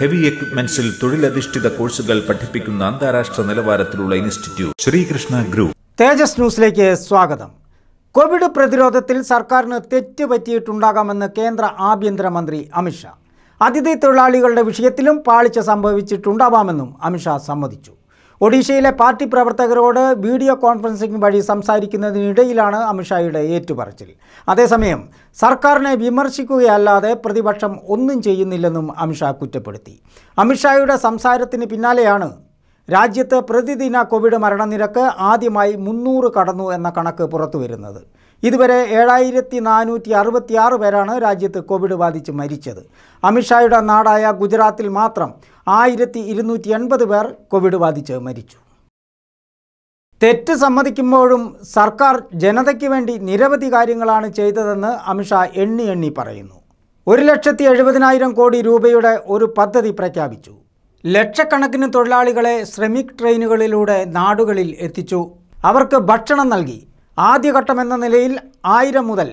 heavy എക്യുപ്മെന്റ്സിൽ തൊഴിലധിഷ്ഠിത കോഴ്സുകൾ പഠിപ്പിക്കുന്ന അന്താരാഷ്ട്ര നിലവാരത്തിലുള്ള ഇൻസ്റ്റിറ്റ്യൂട്ട് ശ്രീകൃഷ്ണ ഗ്രൂപ്പ് തേജസ് ന്യൂസിലേക്ക് സ്വാഗതം കോവിഡ് പ്രതിരോധത്തിൽ സർക്കാരിന് തെറ്റ് പറ്റിയിട്ടുണ്ടാകാമെന്ന് കേന്ദ്ര ആഭ്യന്തരമന്ത്രി അമിത്ഷാ അതിഥി തൊഴിലാളികളുടെ വിഷയത്തിലും പാളിച്ച സംഭവിച്ചിട്ടുണ്ടാവാമെന്നും അമിത്ഷാ സമ്മതിച്ചു ഒഡീഷയിലെ പാർട്ടി പ്രവർത്തകരോട് വീഡിയോ കോൺഫറൻസിംഗ് വഴി സംസാരിക്കുന്നതിനിടയിലാണ് അമിത്ഷായുടെ ഏറ്റുപറച്ചിൽ അതേസമയം സർക്കാരിനെ വിമർശിക്കുകയല്ലാതെ പ്രതിപക്ഷം ഒന്നും ചെയ്യുന്നില്ലെന്നും അമിത്ഷാ കുറ്റപ്പെടുത്തി അമിത്ഷായുടെ സംസാരത്തിന് പിന്നാലെയാണ് രാജ്യത്ത് പ്രതിദിന കോവിഡ് മരണനിരക്ക് ആദ്യമായി മുന്നൂറ് കടന്നു എന്ന കണക്ക് പുറത്തുവരുന്നത് ഇതുവരെ ഏഴായിരത്തി നാനൂറ്റി അറുപത്തിയാറ് പേരാണ് രാജ്യത്ത് കോവിഡ് ബാധിച്ച് മരിച്ചത് അമിത്ഷായുടെ നാടായ ഗുജറാത്തിൽ മാത്രം ആയിരത്തി ഇരുന്നൂറ്റി എൺപത് പേർ കോവിഡ് ബാധിച്ച് മരിച്ചു തെറ്റ് സമ്മതിക്കുമ്പോഴും സർക്കാർ ജനതയ്ക്ക് വേണ്ടി നിരവധി കാര്യങ്ങളാണ് ചെയ്തതെന്ന് അമിത്ഷാ എണ്ണി എണ്ണി പറയുന്നു ഒരു ലക്ഷത്തി എഴുപതിനായിരം കോടി രൂപയുടെ ഒരു പദ്ധതി പ്രഖ്യാപിച്ചു ലക്ഷക്കണക്കിന് തൊഴിലാളികളെ ശ്രമിക് ട്രെയിനുകളിലൂടെ നാടുകളിൽ എത്തിച്ചു അവർക്ക് ഭക്ഷണം നൽകി ആദ്യഘട്ടം എന്ന നിലയിൽ ആയിരം മുതൽ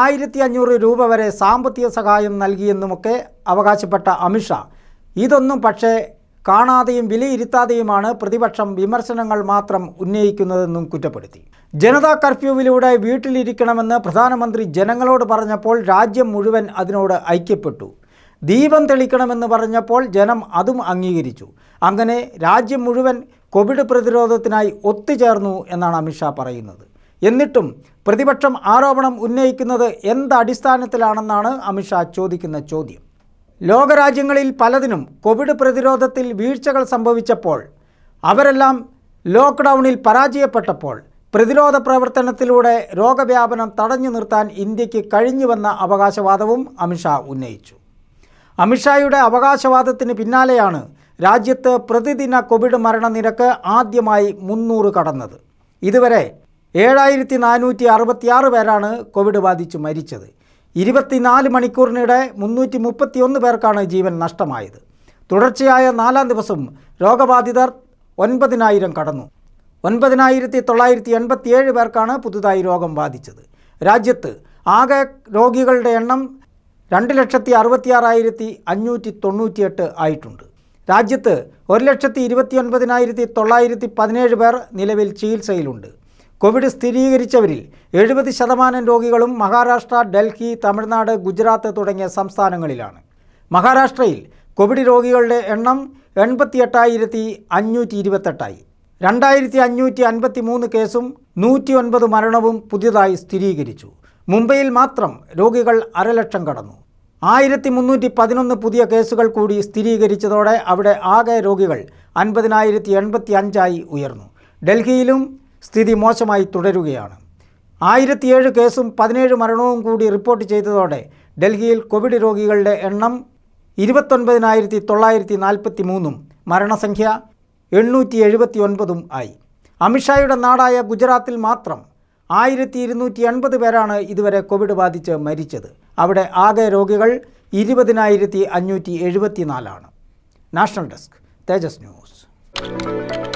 ആയിരത്തി അഞ്ഞൂറ് രൂപ വരെ സാമ്പത്തിക സഹായം നൽകിയെന്നുമൊക്കെ അവകാശപ്പെട്ട അമിത്ഷാ ഇതൊന്നും പക്ഷേ കാണാതെയും വിലയിരുത്താതെയുമാണ് പ്രതിപക്ഷം വിമർശനങ്ങൾ മാത്രം ഉന്നയിക്കുന്നതെന്നും കുറ്റപ്പെടുത്തി ജനതാ കർഫ്യൂവിലൂടെ വീട്ടിലിരിക്കണമെന്ന് പ്രധാനമന്ത്രി ജനങ്ങളോട് പറഞ്ഞപ്പോൾ രാജ്യം മുഴുവൻ അതിനോട് ഐക്യപ്പെട്ടു ദീപം തെളിക്കണമെന്ന് പറഞ്ഞപ്പോൾ ജനം അതും അംഗീകരിച്ചു അങ്ങനെ രാജ്യം മുഴുവൻ കോവിഡ് പ്രതിരോധത്തിനായി ഒത്തുചേർന്നു എന്നാണ് അമിത്ഷാ പറയുന്നത് എന്നിട്ടും പ്രതിപക്ഷം ആരോപണം ഉന്നയിക്കുന്നത് എന്ത് അടിസ്ഥാനത്തിലാണെന്നാണ് അമിത്ഷാ ചോദിക്കുന്ന ചോദ്യം ലോകരാജ്യങ്ങളിൽ പലതിനും കോവിഡ് പ്രതിരോധത്തിൽ വീഴ്ചകൾ സംഭവിച്ചപ്പോൾ അവരെല്ലാം ലോക്ക്ഡൗണിൽ പരാജയപ്പെട്ടപ്പോൾ പ്രതിരോധ പ്രവർത്തനത്തിലൂടെ രോഗവ്യാപനം തടഞ്ഞു നിർത്താൻ ഇന്ത്യക്ക് കഴിഞ്ഞുവെന്ന അവകാശവാദവും അമിത്ഷാ ഉന്നയിച്ചു അമിത്ഷായുടെ അവകാശവാദത്തിന് പിന്നാലെയാണ് രാജ്യത്ത് പ്രതിദിന കോവിഡ് മരണനിരക്ക് ആദ്യമായി മുന്നൂറ് കടന്നത് ഇതുവരെ ഏഴായിരത്തി നാനൂറ്റി അറുപത്തിയാറ് പേരാണ് കോവിഡ് ബാധിച്ച് മരിച്ചത് ഇരുപത്തിനാല് മണിക്കൂറിനിടെ മുന്നൂറ്റി മുപ്പത്തിയൊന്ന് പേർക്കാണ് ജീവൻ നഷ്ടമായത് തുടർച്ചയായ നാലാം ദിവസം രോഗബാധിതർ ഒൻപതിനായിരം കടന്നു ഒൻപതിനായിരത്തി തൊള്ളായിരത്തി എൺപത്തിയേഴ് പേർക്കാണ് പുതുതായി രോഗം ബാധിച്ചത് രാജ്യത്ത് ആകെ രോഗികളുടെ എണ്ണം രണ്ട് ലക്ഷത്തി അറുപത്തിയാറായിരത്തി അഞ്ഞൂറ്റി തൊണ്ണൂറ്റിയെട്ട് ആയിട്ടുണ്ട് രാജ്യത്ത് ഒരു ലക്ഷത്തി ഇരുപത്തി ഒൻപതിനായിരത്തി തൊള്ളായിരത്തി പതിനേഴ് പേർ നിലവിൽ ചികിത്സയിലുണ്ട് കോവിഡ് സ്ഥിരീകരിച്ചവരിൽ എഴുപത് ശതമാനം രോഗികളും മഹാരാഷ്ട്ര ഡൽഹി തമിഴ്നാട് ഗുജറാത്ത് തുടങ്ങിയ സംസ്ഥാനങ്ങളിലാണ് മഹാരാഷ്ട്രയിൽ കോവിഡ് രോഗികളുടെ എണ്ണം എൺപത്തി എട്ടായിരത്തി അഞ്ഞൂറ്റി ഇരുപത്തെട്ടായി രണ്ടായിരത്തി അഞ്ഞൂറ്റി അൻപത്തി മൂന്ന് കേസും നൂറ്റി ഒൻപത് മരണവും പുതിയതായി സ്ഥിരീകരിച്ചു മുംബൈയിൽ മാത്രം രോഗികൾ അരലക്ഷം കടന്നു ആയിരത്തി മുന്നൂറ്റി പതിനൊന്ന് പുതിയ കേസുകൾ കൂടി സ്ഥിരീകരിച്ചതോടെ അവിടെ ആകെ രോഗികൾ അൻപതിനായിരത്തി എൺപത്തി അഞ്ചായി ഉയർന്നു ഡൽഹിയിലും സ്ഥിതി മോശമായി തുടരുകയാണ് ആയിരത്തി ഏഴ് കേസും പതിനേഴ് മരണവും കൂടി റിപ്പോർട്ട് ചെയ്തതോടെ ഡൽഹിയിൽ കോവിഡ് രോഗികളുടെ എണ്ണം ഇരുപത്തൊൻപതിനായിരത്തി തൊള്ളായിരത്തി നാൽപ്പത്തി മൂന്നും മരണസംഖ്യ എണ്ണൂറ്റി എഴുപത്തി ഒൻപതും ആയി അമിത്ഷായുടെ നാടായ ഗുജറാത്തിൽ മാത്രം ആയിരത്തി ഇരുന്നൂറ്റി എൺപത് പേരാണ് ഇതുവരെ കോവിഡ് ബാധിച്ച് മരിച്ചത് അവിടെ ആകെ രോഗികൾ ഇരുപതിനായിരത്തി അഞ്ഞൂറ്റി എഴുപത്തി നാലാണ് നാഷണൽ ഡെസ്ക് തേജസ് ന്യൂസ്